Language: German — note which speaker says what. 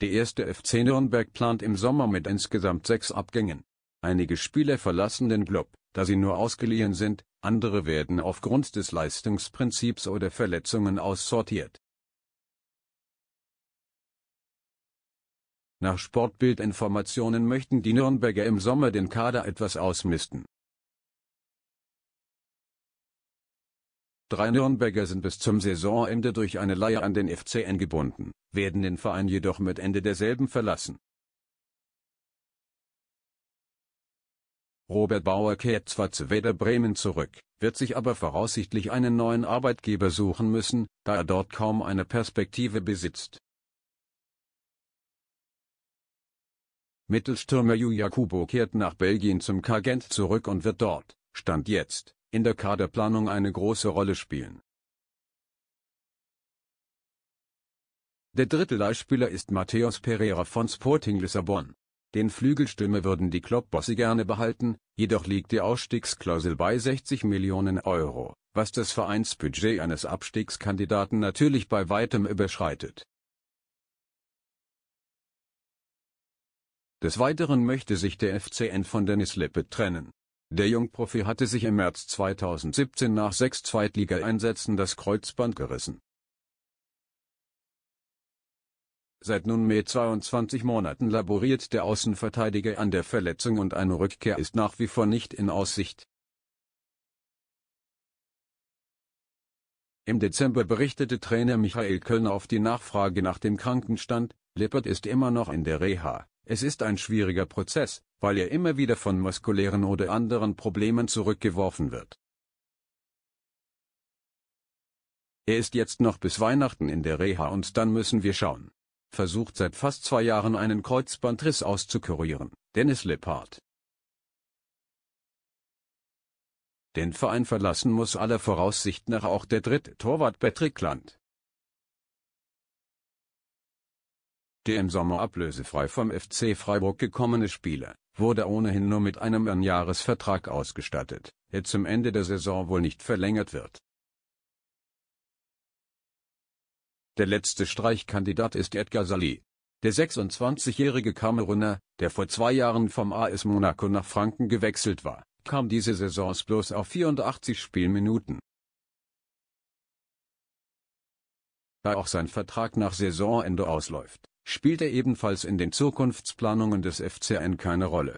Speaker 1: Die erste FC Nürnberg plant im Sommer mit insgesamt sechs Abgängen. Einige Spieler verlassen den Club, da sie nur ausgeliehen sind, andere werden aufgrund des Leistungsprinzips oder Verletzungen aussortiert. Nach Sportbildinformationen möchten die Nürnberger im Sommer den Kader etwas ausmisten. Drei Nürnberger sind bis zum Saisonende durch eine Leihe an den FCN gebunden werden den Verein jedoch mit Ende derselben verlassen. Robert Bauer kehrt zwar zu Werder Bremen zurück, wird sich aber voraussichtlich einen neuen Arbeitgeber suchen müssen, da er dort kaum eine Perspektive besitzt. Mittelstürmer Yu Jakubo kehrt nach Belgien zum Kagent zurück und wird dort, Stand jetzt, in der Kaderplanung eine große Rolle spielen. Der dritte Leihspieler ist Mateus Pereira von Sporting Lissabon. Den Flügelstürmer würden die Clubbosse gerne behalten, jedoch liegt die Ausstiegsklausel bei 60 Millionen Euro, was das Vereinsbudget eines Abstiegskandidaten natürlich bei weitem überschreitet. Des Weiteren möchte sich der FCN von Dennis Lippe trennen. Der Jungprofi hatte sich im März 2017 nach sechs Zweitligaeinsätzen das Kreuzband gerissen. Seit nunmehr 22 Monaten laboriert der Außenverteidiger an der Verletzung und eine Rückkehr ist nach wie vor nicht in Aussicht. Im Dezember berichtete Trainer Michael Kölner auf die Nachfrage nach dem Krankenstand, Lippert ist immer noch in der Reha. Es ist ein schwieriger Prozess, weil er immer wieder von muskulären oder anderen Problemen zurückgeworfen wird. Er ist jetzt noch bis Weihnachten in der Reha und dann müssen wir schauen versucht seit fast zwei Jahren einen Kreuzbandriss auszukurieren, Dennis Lippard. Den Verein verlassen muss aller Voraussicht nach auch der dritte Torwart Patrick Land. Der im Sommer ablösefrei vom FC Freiburg gekommene Spieler wurde ohnehin nur mit einem Einjahresvertrag ausgestattet, der zum Ende der Saison wohl nicht verlängert wird. Der letzte Streichkandidat ist Edgar Sali. Der 26-jährige Kameruner, der vor zwei Jahren vom AS Monaco nach Franken gewechselt war, kam diese Saisons bloß auf 84 Spielminuten. Da auch sein Vertrag nach Saisonende ausläuft, spielt er ebenfalls in den Zukunftsplanungen des FCN keine Rolle.